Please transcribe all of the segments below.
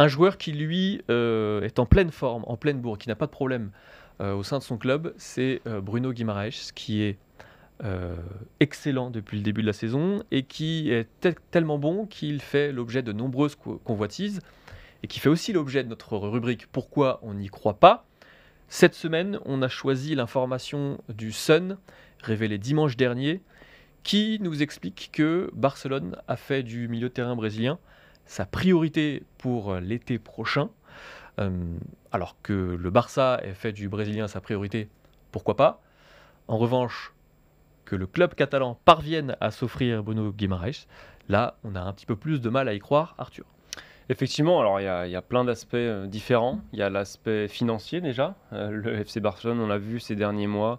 Un joueur qui, lui, euh, est en pleine forme, en pleine bourre, qui n'a pas de problème euh, au sein de son club, c'est euh, Bruno Guimaraes, qui est excellent depuis le début de la saison et qui est tellement bon qu'il fait l'objet de nombreuses convoitises et qui fait aussi l'objet de notre rubrique Pourquoi on n'y croit pas. Cette semaine, on a choisi l'information du Sun, révélée dimanche dernier, qui nous explique que Barcelone a fait du milieu de terrain brésilien sa priorité pour euh, l'été prochain. Euh, alors que le Barça ait fait du Brésilien sa priorité, pourquoi pas En revanche, que le club catalan parvienne à s'offrir Bruno Guimaraes, là, on a un petit peu plus de mal à y croire, Arthur. Effectivement, alors il y, a plein d'aspects euh, différents. Il y a l'aspect financier déjà. Euh, le FC Barcelone, on l'a vu ces derniers mois,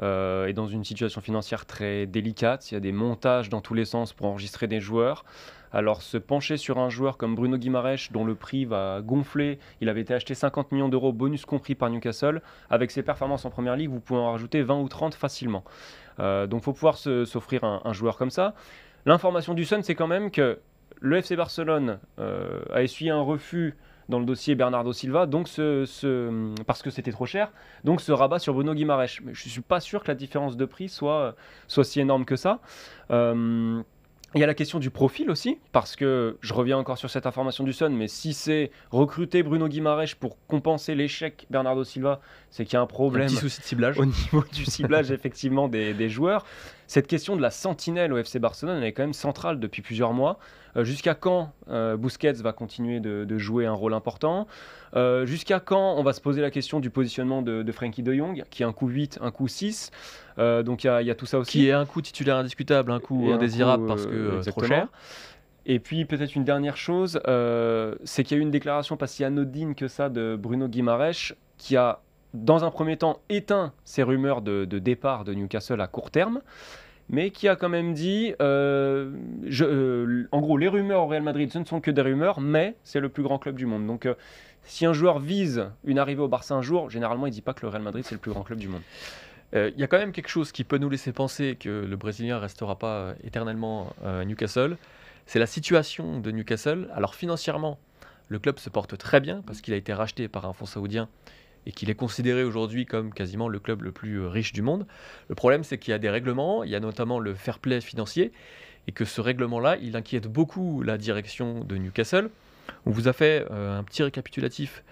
euh, est dans une situation financière très délicate. Il y a des montages dans tous les sens pour enregistrer des joueurs. Alors se pencher sur un joueur comme Bruno Guimaraes, dont le prix va gonfler, il avait été acheté 50 millions d'euros, bonus compris par Newcastle, avec ses performances en Première Ligue, vous pouvez en rajouter 20 ou 30 facilement. donc il faut pouvoir s'offrir un, un joueur comme ça. L'information du Sun, c'est quand même que le FC Barcelone euh, a essuyé un refus dans le dossier Bernardo Silva, donc parce que c'était trop cher, donc se rabat sur Bruno Guimaraes. Mais je ne suis pas sûr que la différence de prix soit, si énorme que ça. Euh, il y a la question du profil aussi, parce que je reviens encore sur cette information du Sun, mais si c'est recruter Bruno Guimaraes pour compenser l'échec Bernardo Silva, c'est qu'il y a un problème. Au niveau du ciblage, effectivement, des joueurs cette question de la sentinelle au FC Barcelone, elle est quand même centrale depuis plusieurs mois. Euh, jusqu'à quand euh, Busquets va continuer de, jouer un rôle important euh, Jusqu'à quand on va se poser la question du positionnement de, Frankie de Jong, qui est un coup 8, un coup 6 Donc il y, a tout ça aussi. Qui est un coup titulaire indiscutable, un coup indésirable parce que trop cher. Et puis peut-être une dernière chose, c'est qu'il y a eu une déclaration pas si anodine que ça de Bruno Guimaraes qui a dans un premier temps, éteint ces rumeurs de, départ de Newcastle à court terme mais qui a quand même dit, euh, je, euh, en gros, les rumeurs au Real Madrid, ce ne sont que des rumeurs, mais c'est le plus grand club du monde. Donc, euh, si un joueur vise une arrivée au Barça un jour, généralement, il ne dit pas que le Real Madrid, c'est le plus grand club du monde. Il y a quand même quelque chose qui peut nous laisser penser que le Brésilien ne restera pas éternellement à Newcastle. C'est la situation de Newcastle. Alors financièrement, le club se porte très bien parce qu'il a été racheté par un fonds saoudien et qu'il est considéré aujourd'hui comme quasiment le club le plus euh, riche du monde. Le problème, c'est qu'il y a des règlements, il y a notamment le fair play financier, et que ce règlement-là, il inquiète beaucoup la direction de Newcastle. On vous a fait euh, un petit récapitulatif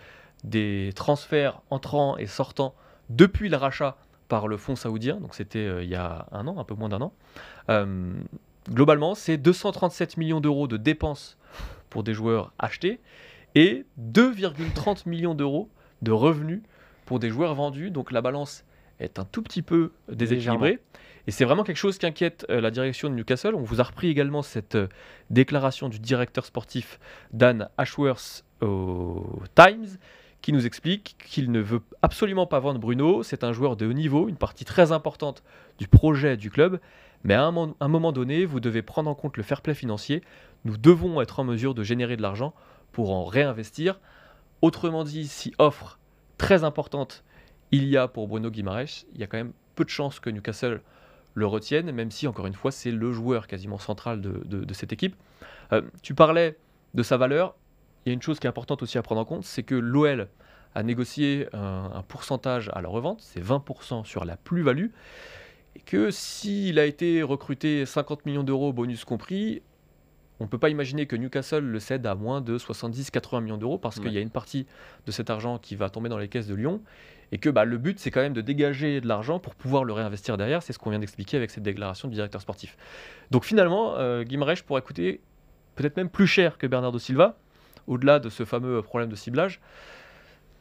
des transferts entrants et sortants depuis le rachat par le fonds saoudien, donc c'était euh, il y a un an, un peu moins d'un an. globalement, c'est 237 millions d'euros de dépenses pour des joueurs achetés et 2,30 millions d'euros de revenus pour des joueurs vendus. Donc la balance est un tout petit peu déséquilibrée. Et c'est vraiment quelque chose qui inquiète euh, la direction de Newcastle. On vous a repris également cette euh, déclaration du directeur sportif Dan Ashworth au Times qui nous explique qu'il ne veut absolument pas vendre Bruno. C'est un joueur de haut niveau, une partie très importante du projet du club. Mais à un moment donné, vous devez prendre en compte le fair play financier. Nous devons être en mesure de générer de l'argent pour en réinvestir. Autrement dit, si offre très importante il y a pour Bruno Guimaraes, il y a quand même peu de chances que Newcastle le retienne, même si, encore une fois, c'est le joueur quasiment central de, cette équipe. Euh, tu parlais de sa valeur. Il y a une chose qui est importante aussi à prendre en compte, c'est que l'OL a négocié un, un, pourcentage à la revente, c'est 20% sur la plus-value, et que s'il a été recruté 50 millions d'euros bonus compris, on ne peut pas imaginer que Newcastle le cède à moins de 70-80 millions d'euros parce qu'il y a une partie de cet argent qui va tomber dans les caisses de Lyon et que bah, le but c'est quand même de dégager de l'argent pour pouvoir le réinvestir derrière. C'est ce qu'on vient d'expliquer avec cette déclaration du directeur sportif. Donc finalement, euh, pourrait coûter peut-être même plus cher que Bernardo Silva, au-delà de ce fameux problème de ciblage.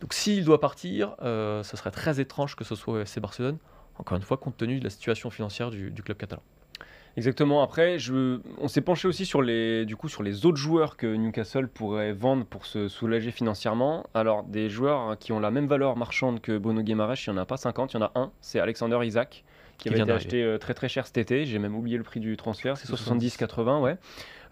Donc s'il doit partir, euh, ce serait très étrange que ce soit OSC Barcelone, encore une fois compte tenu de la situation financière du club catalan. Exactement. Après, je... on s'est penché aussi sur les, du coup, sur les autres joueurs que Newcastle pourrait vendre pour se soulager financièrement. Alors, des joueurs hein, qui ont la même valeur marchande que Bono Guimaraes, il n'y en a pas 50, il y en a un, c'est Alexander Isaac, qui, vient avait été acheté euh, très très cher cet été. J'ai même oublié le prix du transfert, c'est 70-80, ouais.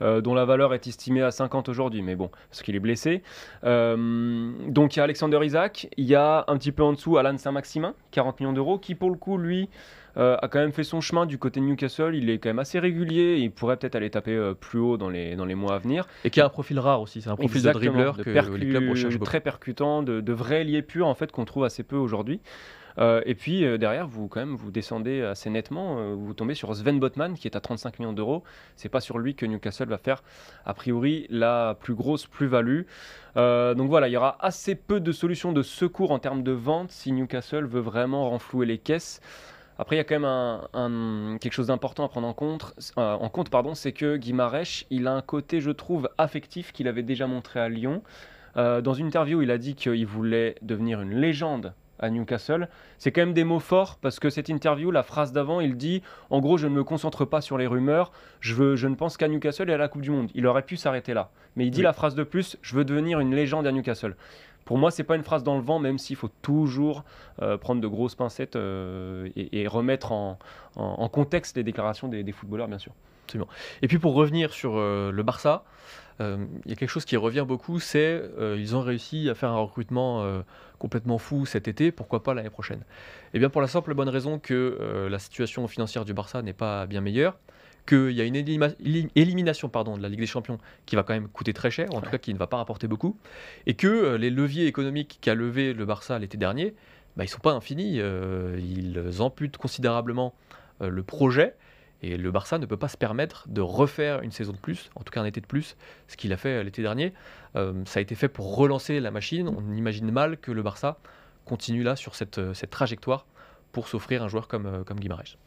Euh, dont la valeur est estimée à 50 aujourd'hui, mais bon, parce qu'il est blessé. Euh, donc il y a Alexander Isaac, il y a un petit peu en dessous Alan Saint-Maximin, 40 millions d'euros, qui pour le coup, lui, euh, a quand même fait son chemin du côté de Newcastle. Il est quand même assez régulier. il pourrait peut-être aller taper euh, plus haut dans les, dans les mois à venir. Et qui a un profil rare aussi. C'est un profil de dribbleur Très percutant, de, de vrai lié pur en fait qu'on trouve assez peu aujourd'hui. Euh, et puis derrière, vous quand même vous descendez assez nettement. vous tombez sur Sven Botman qui est à 35 millions d'euros. C'est pas sur lui que Newcastle va faire a priori la plus grosse plus-value. donc voilà, il y aura assez peu de solutions de secours en termes de vente si Newcastle veut vraiment renflouer les caisses. Après, il y a quand même un, quelque chose d'important à prendre en compte, euh, en compte pardon, c'est que Guimarèche, il a un côté, je trouve, affectif qu'il avait déjà montré à Lyon. Euh, dans une interview, il a dit qu'il voulait devenir une légende à Newcastle. C'est quand même des mots forts parce que cette interview, la phrase d'avant, il dit en gros, je ne me concentre pas sur les rumeurs, je, veux, je ne pense qu'à Newcastle et à la Coupe du Monde. Il aurait pu s'arrêter là. Mais il dit la phrase de plus, je veux devenir une légende à Newcastle pour moi, c'est pas une phrase dans le vent, même s'il faut toujours euh, prendre de grosses pincettes euh, et, remettre en, contexte les déclarations des, footballeurs, bien sûr. Et puis pour revenir sur euh, le Barça, il y a quelque chose qui revient beaucoup, c'est ils ont réussi à faire un recrutement complètement fou cet été, pourquoi pas l'année prochaine Et eh bien pour la simple bonne raison que la situation financière du Barça n'est pas bien meilleure qu'il y a une élimination pardon, de la Ligue des Champions qui va quand même coûter très cher, en tout cas qui ne va pas rapporter beaucoup, et que euh, les leviers économiques qu'a levé le Barça l'été dernier, bah, ils ne sont pas infinis. Euh, ils amputent considérablement euh, le projet. Et le Barça ne peut pas se permettre de refaire une saison de plus, en tout cas un été de plus, ce qu'il a fait l'été dernier. ça a été fait pour relancer la machine. On imagine mal que le Barça continue là sur cette, trajectoire pour s'offrir un joueur comme, comme Guimaraes.